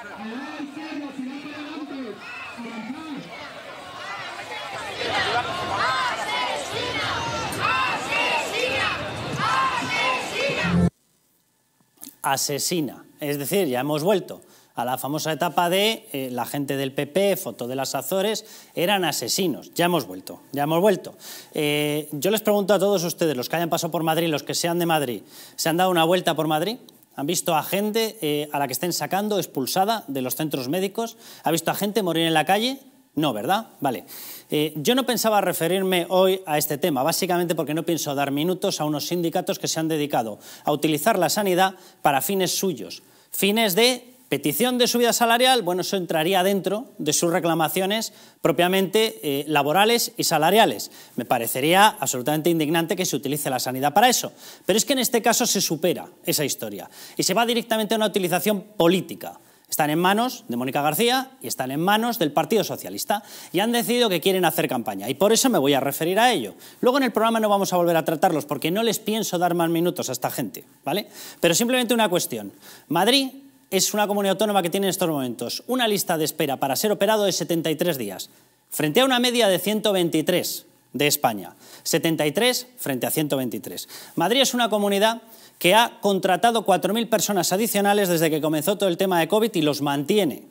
¡Asesina, asesina, asesina. Es decir, ya hemos vuelto a la famosa etapa de eh, la gente del PP, foto de las Azores, eran asesinos. Ya hemos vuelto, ya hemos vuelto. Eh, yo les pregunto a todos ustedes, los que hayan pasado por Madrid, los que sean de Madrid, ¿se han dado una vuelta por Madrid? han visto a gente eh, a la que estén sacando expulsada de los centros médicos, ha visto a gente morir en la calle. No, ¿verdad? Vale. Eh, yo no pensaba referirme hoy a este tema, básicamente porque no pienso dar minutos a unos sindicatos que se han dedicado a utilizar la sanidad para fines suyos, fines de Petición de subida salarial, bueno, eso entraría dentro de sus reclamaciones propiamente eh, laborales y salariales. Me parecería absolutamente indignante que se utilice la sanidad para eso. Pero es que en este caso se supera esa historia y se va directamente a una utilización política. Están en manos de Mónica García y están en manos del Partido Socialista y han decidido que quieren hacer campaña y por eso me voy a referir a ello. Luego en el programa no vamos a volver a tratarlos porque no les pienso dar más minutos a esta gente, ¿vale? Pero simplemente una cuestión. Madrid es una comunidad autónoma que tiene en estos momentos una lista de espera para ser operado de 73 días, frente a una media de 123 de España. 73 frente a 123. Madrid es una comunidad que ha contratado 4.000 personas adicionales desde que comenzó todo el tema de COVID y los mantiene.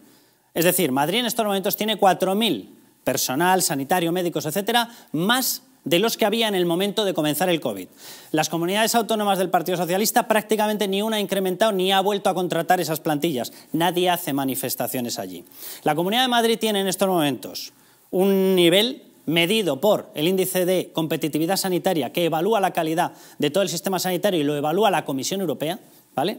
Es decir, Madrid en estos momentos tiene 4.000 personal, sanitario, médicos, etcétera, más de los que había en el momento de comenzar el COVID. Las comunidades autónomas del Partido Socialista prácticamente ni una ha incrementado ni ha vuelto a contratar esas plantillas. Nadie hace manifestaciones allí. La Comunidad de Madrid tiene en estos momentos un nivel medido por el índice de competitividad sanitaria que evalúa la calidad de todo el sistema sanitario y lo evalúa la Comisión Europea,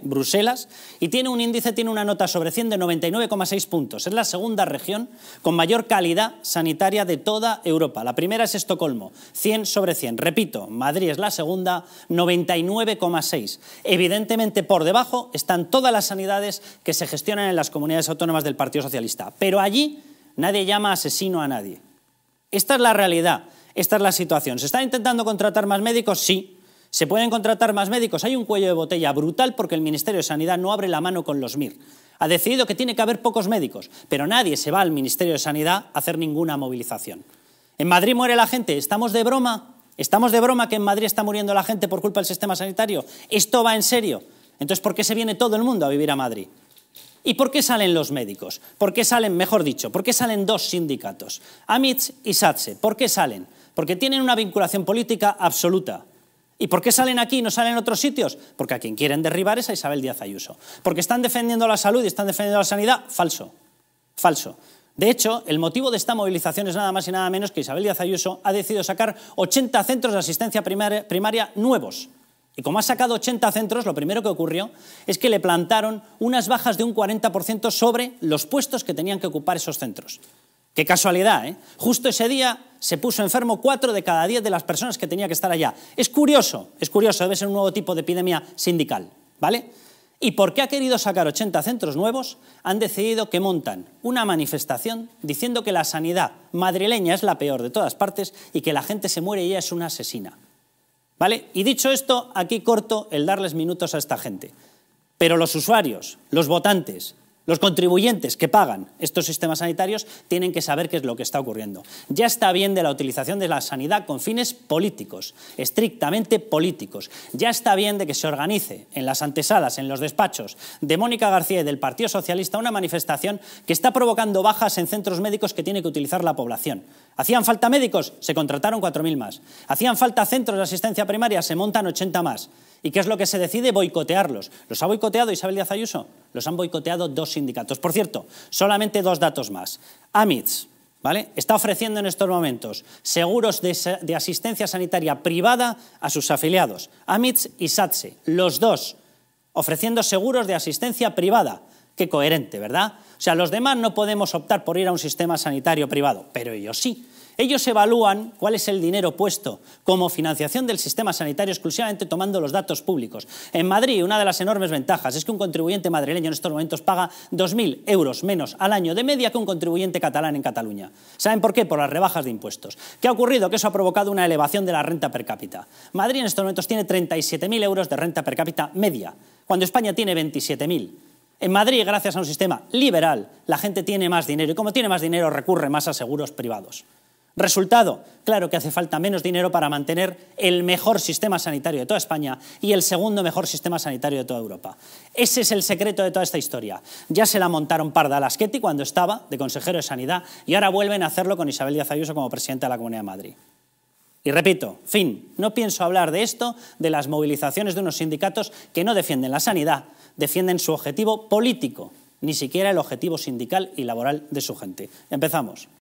Bruselas, y tiene un índice, tiene una nota sobre 100 de 99,6 puntos. Es la segunda región con mayor calidad sanitaria de toda Europa. La primera es Estocolmo, 100 sobre 100. Repito, Madrid es la segunda, 99,6. Evidentemente, por debajo están todas las sanidades que se gestionan en las comunidades autónomas del Partido Socialista. Pero allí nadie llama asesino a nadie. Esta es la realidad, esta es la situación. ¿Se está intentando contratar más médicos? Sí. Se pueden contratar más médicos. Hay un cuello de botella brutal porque el Ministerio de Sanidad no abre la mano con los MIR. Ha decidido que tiene que haber pocos médicos, pero nadie se va al Ministerio de Sanidad a hacer ninguna movilización. En Madrid muere la gente. ¿Estamos de broma? ¿Estamos de broma que en Madrid está muriendo la gente por culpa del sistema sanitario? ¿Esto va en serio? Entonces, ¿por qué se viene todo el mundo a vivir a Madrid? ¿Y por qué salen los médicos? ¿Por qué salen, mejor dicho, por qué salen dos sindicatos? Amitz y SATSE. ¿Por qué salen? Porque tienen una vinculación política absoluta. ¿Y por qué salen aquí y no salen en otros sitios? Porque a quien quieren derribar es a Isabel Díaz Ayuso. Porque están defendiendo la salud y están defendiendo la sanidad, falso. Falso. De hecho, el motivo de esta movilización es nada más y nada menos que Isabel Díaz Ayuso ha decidido sacar 80 centros de asistencia primaria, primaria nuevos. Y como ha sacado 80 centros, lo primero que ocurrió es que le plantaron unas bajas de un 40% sobre los puestos que tenían que ocupar esos centros. Qué casualidad, ¿eh? Justo ese día se puso enfermo cuatro de cada diez de las personas que tenía que estar allá. Es curioso, es curioso, debe ser un nuevo tipo de epidemia sindical, ¿vale? ¿Y qué ha querido sacar 80 centros nuevos? Han decidido que montan una manifestación diciendo que la sanidad madrileña es la peor de todas partes y que la gente se muere y ella es una asesina. ¿Vale? Y dicho esto, aquí corto el darles minutos a esta gente. Pero los usuarios, los votantes, los contribuyentes que pagan estos sistemas sanitarios tienen que saber qué es lo que está ocurriendo. Ya está bien de la utilización de la sanidad con fines políticos, estrictamente políticos. Ya está bien de que se organice en las antesalas, en los despachos de Mónica García y del Partido Socialista una manifestación que está provocando bajas en centros médicos que tiene que utilizar la población. ¿Hacían falta médicos? Se contrataron 4.000 más. ¿Hacían falta centros de asistencia primaria? Se montan 80 más. ¿Y qué es lo que se decide? Boicotearlos. ¿Los ha boicoteado Isabel Díaz Ayuso? Los han boicoteado dos sindicatos. Por cierto, solamente dos datos más. AMITS, ¿Vale? Está ofreciendo en estos momentos seguros de, asistencia sanitaria privada a sus afiliados, AMITS y SATSE, los dos, ofreciendo seguros de asistencia privada. Qué coherente, ¿verdad? O sea, los demás no podemos optar por ir a un sistema sanitario privado, pero ellos sí. Ellos evalúan cuál es el dinero puesto como financiación del sistema sanitario exclusivamente tomando los datos públicos. En Madrid, una de las enormes ventajas es que un contribuyente madrileño en estos momentos paga 2.000 euros menos al año de media que un contribuyente catalán en Cataluña. ¿Saben por qué? Por las rebajas de impuestos. ¿Qué ha ocurrido? Que eso ha provocado una elevación de la renta per cápita. Madrid en estos momentos tiene 37.000 euros de renta per cápita media, cuando España tiene 27.000. En Madrid, gracias a un sistema liberal, la gente tiene más dinero y como tiene más dinero recurre más a seguros privados. Resultado, claro que hace falta menos dinero para mantener el mejor sistema sanitario de toda España y el segundo mejor sistema sanitario de toda Europa. Ese es el secreto de toda esta historia. Ya se la montaron Parda Laschetti cuando estaba de consejero de Sanidad y ahora vuelven a hacerlo con Isabel Díaz Ayuso como presidenta de la Comunidad de Madrid. Y repito, fin, no pienso hablar de esto, de las movilizaciones de unos sindicatos que no defienden la sanidad, defienden su objetivo político, ni siquiera el objetivo sindical y laboral de su gente. Empezamos.